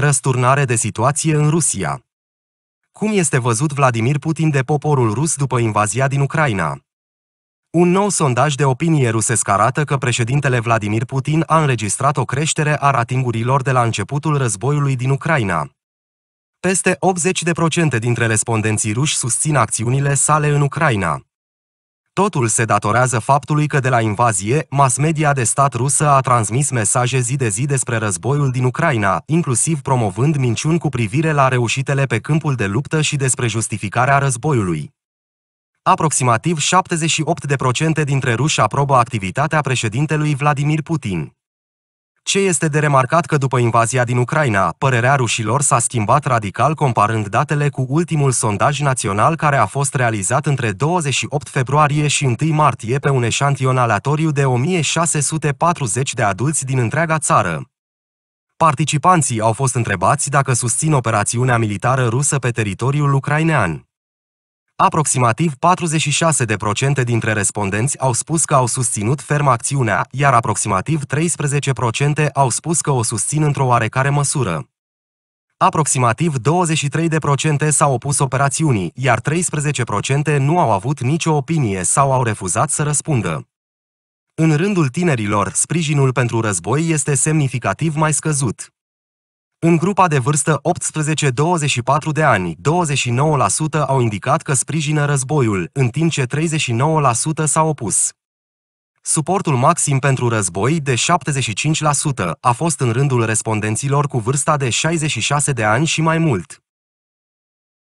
Răsturnare de situație în Rusia. Cum este văzut Vladimir Putin de poporul rus după invazia din Ucraina? Un nou sondaj de opinie rusesc arată că președintele Vladimir Putin a înregistrat o creștere a ratingurilor de la începutul războiului din Ucraina. Peste 80% dintre respondenții ruși susțin acțiunile sale în Ucraina. Totul se datorează faptului că de la invazie, mass media de stat rusă a transmis mesaje zi de zi despre războiul din Ucraina, inclusiv promovând minciuni cu privire la reușitele pe câmpul de luptă și despre justificarea războiului. Aproximativ 78% dintre ruși aprobă activitatea președintelui Vladimir Putin. Ce este de remarcat că după invazia din Ucraina, părerea rușilor s-a schimbat radical comparând datele cu ultimul sondaj național care a fost realizat între 28 februarie și 1 martie pe un eșantion aleatoriu de 1640 de adulți din întreaga țară. Participanții au fost întrebați dacă susțin operațiunea militară rusă pe teritoriul ucrainean. Aproximativ 46% dintre respondenți au spus că au susținut ferm acțiunea, iar aproximativ 13% au spus că o susțin într-o oarecare măsură. Aproximativ 23% s-au opus operațiunii, iar 13% nu au avut nicio opinie sau au refuzat să răspundă. În rândul tinerilor, sprijinul pentru război este semnificativ mai scăzut. În grupa de vârstă 18-24 de ani, 29% au indicat că sprijină războiul, în timp ce 39% s-au opus. Suportul maxim pentru război de 75% a fost în rândul respondenților cu vârsta de 66 de ani și mai mult.